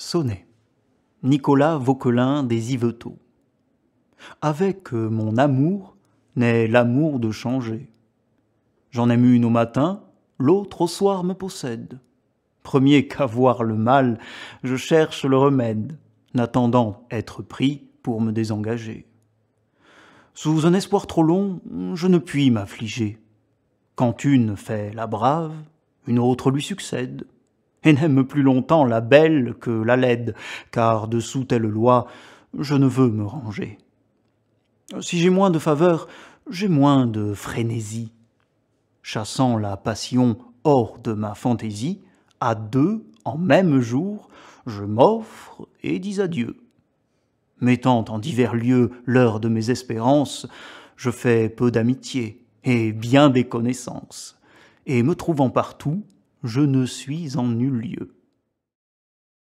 Sonnet. Nicolas Vauquelin des Yvetot. Avec euh, mon amour naît l'amour de changer. J'en aime une au matin, l'autre au soir me possède. Premier qu'à voir le mal, je cherche le remède, n'attendant être pris pour me désengager. Sous un espoir trop long, je ne puis m'affliger. Quand une fait la brave, une autre lui succède et n'aime plus longtemps la belle que la laide, car dessous telle loi, je ne veux me ranger. Si j'ai moins de faveur, j'ai moins de frénésie. Chassant la passion hors de ma fantaisie, à deux, en même jour, je m'offre et dis adieu. Mettant en divers lieux l'heure de mes espérances, je fais peu d'amitié et bien des connaissances, et me trouvant partout, je ne suis en nul lieu.